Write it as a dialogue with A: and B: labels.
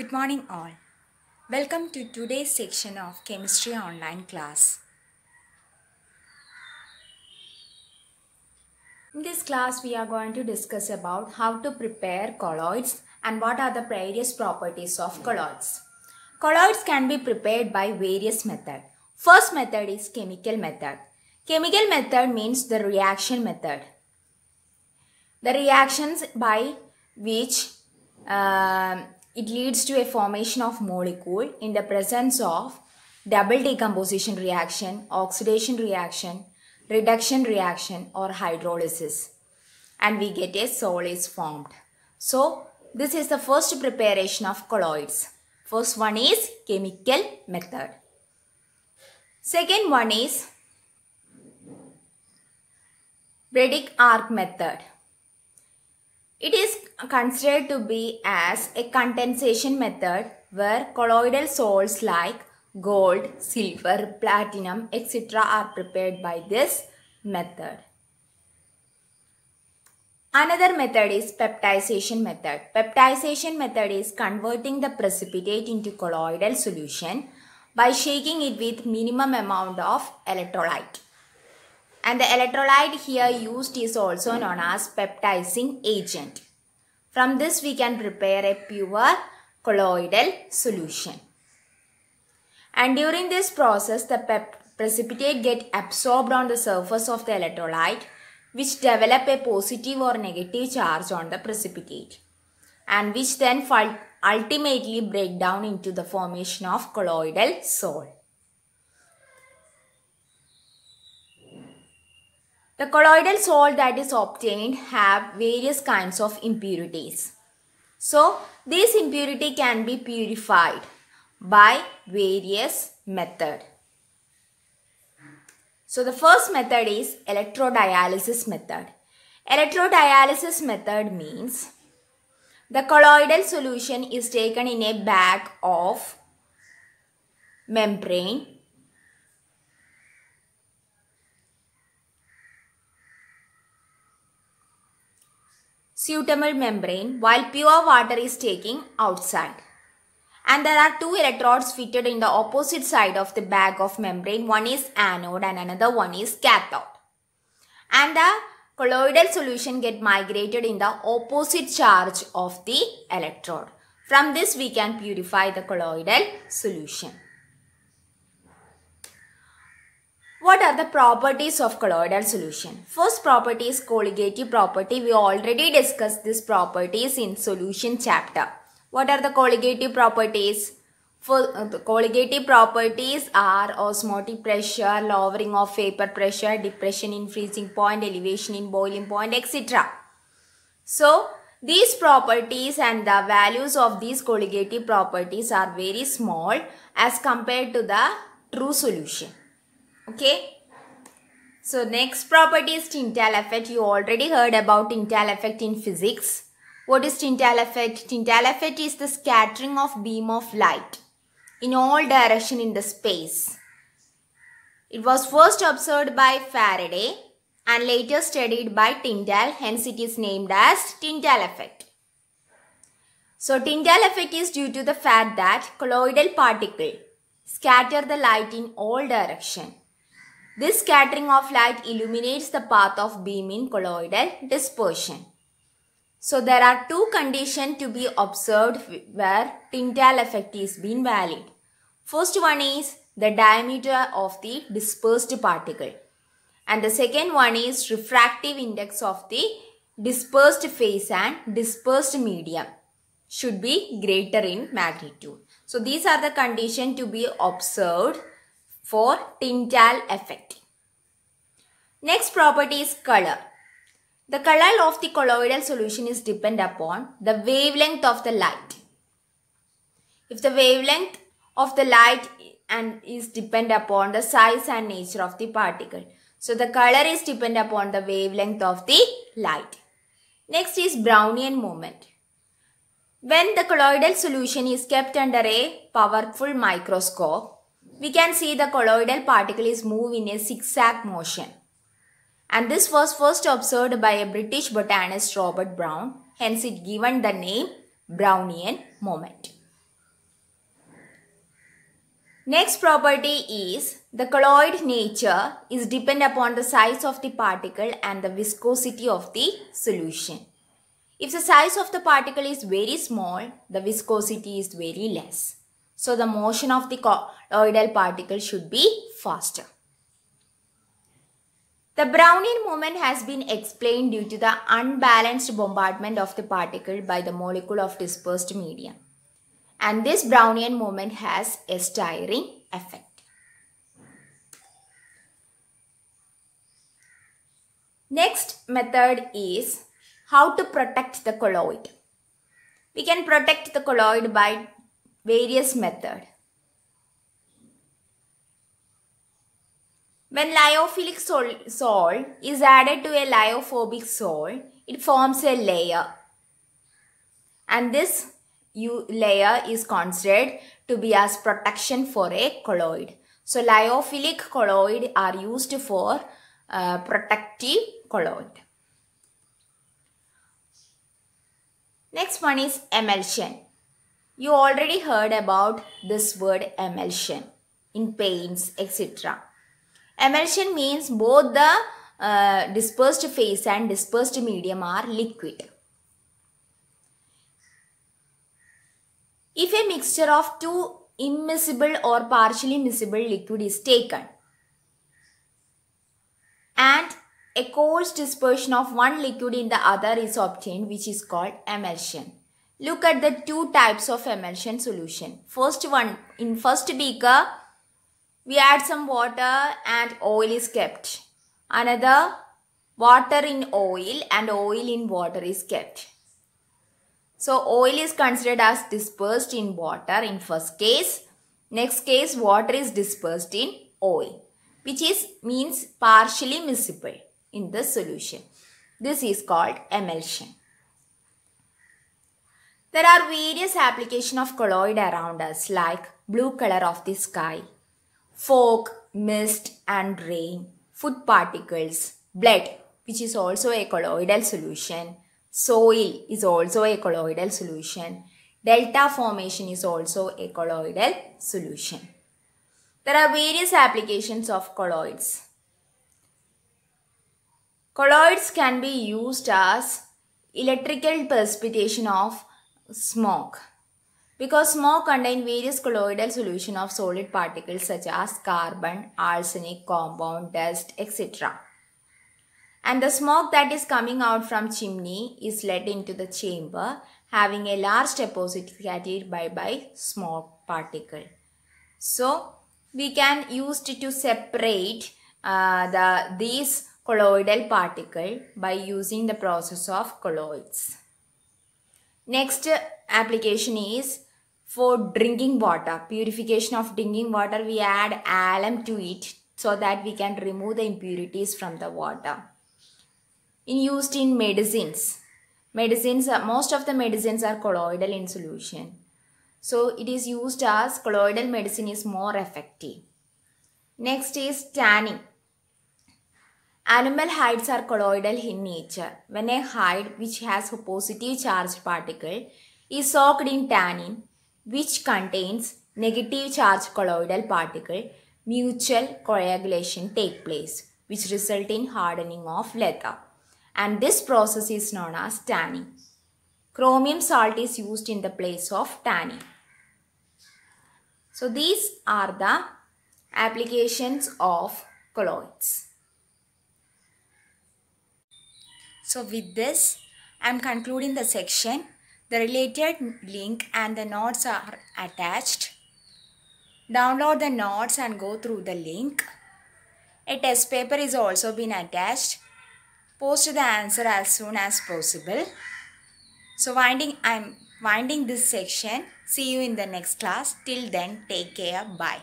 A: Good morning all. Welcome to today's section of Chemistry online class. In this class we are going to discuss about how to prepare colloids and what are the various properties of colloids. Colloids can be prepared by various methods. First method is chemical method. Chemical method means the reaction method. The reactions by which uh, it leads to a formation of molecule in the presence of double decomposition reaction, oxidation reaction, reduction reaction or hydrolysis and we get a solids formed. So this is the first preparation of colloids. First one is chemical method. Second one is Bradic arc method. It is considered to be as a condensation method where colloidal salts like gold, silver, platinum, etc. are prepared by this method. Another method is peptization method. Peptization method is converting the precipitate into colloidal solution by shaking it with minimum amount of electrolyte. And the electrolyte here used is also known as peptizing agent. From this we can prepare a pure colloidal solution. And during this process the precipitate get absorbed on the surface of the electrolyte which develop a positive or negative charge on the precipitate and which then ultimately break down into the formation of colloidal salt. The colloidal salt that is obtained have various kinds of impurities. So, this impurity can be purified by various method. So, the first method is electrodialysis method. Electrodialysis method means the colloidal solution is taken in a bag of membrane suitable membrane while pure water is taking outside. And there are two electrodes fitted in the opposite side of the bag of membrane. One is anode and another one is cathode. And the colloidal solution get migrated in the opposite charge of the electrode. From this we can purify the colloidal solution. What are the properties of colloidal solution? First property is colligative property. We already discussed this properties in solution chapter. What are the colligative properties? For, uh, the colligative properties are osmotic pressure, lowering of vapor pressure, depression in freezing point, elevation in boiling point, etc. So, these properties and the values of these colligative properties are very small as compared to the true solution. Okay. So next property is Tyndall effect. You already heard about Tyndall effect in physics. What is Tyndall effect? Tyndall effect is the scattering of beam of light in all direction in the space. It was first observed by Faraday and later studied by Tyndall. Hence it is named as Tyndall effect. So Tyndall effect is due to the fact that colloidal particle scatter the light in all direction this scattering of light illuminates the path of beam in colloidal dispersion. So there are two conditions to be observed where Tyndall effect is being valid. First one is the diameter of the dispersed particle and the second one is refractive index of the dispersed phase and dispersed medium should be greater in magnitude. So these are the conditions to be observed for Tyndall effect. Next property is color. The color of the colloidal solution is depend upon the wavelength of the light. If the wavelength of the light and is depend upon the size and nature of the particle. So the color is depend upon the wavelength of the light. Next is Brownian movement. When the colloidal solution is kept under a powerful microscope, we can see the colloidal particle is move in a zigzag motion and this was first observed by a British botanist Robert Brown. Hence it given the name Brownian moment. Next property is the colloid nature is depend upon the size of the particle and the viscosity of the solution. If the size of the particle is very small, the viscosity is very less. So the motion of the colloidal particle should be faster. The Brownian movement has been explained due to the unbalanced bombardment of the particle by the molecule of dispersed medium. And this Brownian movement has a stirring effect. Next method is how to protect the colloid. We can protect the colloid by various methods. When lyophilic salt is added to a lyophobic salt, it forms a layer. And this layer is considered to be as protection for a colloid. So lyophilic colloid are used for uh, protective colloid. Next one is emulsion. You already heard about this word emulsion in paints, etc. Emulsion means both the uh, dispersed phase and dispersed medium are liquid. If a mixture of two immiscible or partially miscible liquid is taken and a coarse dispersion of one liquid in the other is obtained which is called emulsion. Look at the two types of emulsion solution. First one, in first beaker, we add some water and oil is kept. Another water in oil and oil in water is kept. So oil is considered as dispersed in water in first case. Next case water is dispersed in oil which is means partially miscible in the solution. This is called emulsion. There are various application of colloid around us like blue color of the sky, fog, mist and rain, food particles, blood which is also a colloidal solution, soil is also a colloidal solution, delta formation is also a colloidal solution. There are various applications of colloids. Colloids can be used as electrical precipitation of smoke because smoke contains various colloidal solution of solid particles such as carbon, arsenic, compound, dust, etc. And the smoke that is coming out from chimney is led into the chamber having a large deposit carried by, by smoke particle. So we can use it to separate uh, the these colloidal particle by using the process of colloids. Next application is for drinking water, purification of drinking water, we add alum to it so that we can remove the impurities from the water. In used in medicines, medicines most of the medicines are colloidal in solution. So it is used as colloidal medicine is more effective. Next is tanning. Animal hides are colloidal in nature. When a hide which has a positive charged particle is soaked in tannin, which contains negative charge colloidal particle, mutual coagulation take place, which result in hardening of leather. And this process is known as tanning. Chromium salt is used in the place of tanning. So these are the applications of colloids. So with this, I am concluding the section the related link and the notes are attached. Download the notes and go through the link. A test paper is also been attached. Post the answer as soon as possible. So winding, I'm winding this section. See you in the next class. Till then, take care. Bye.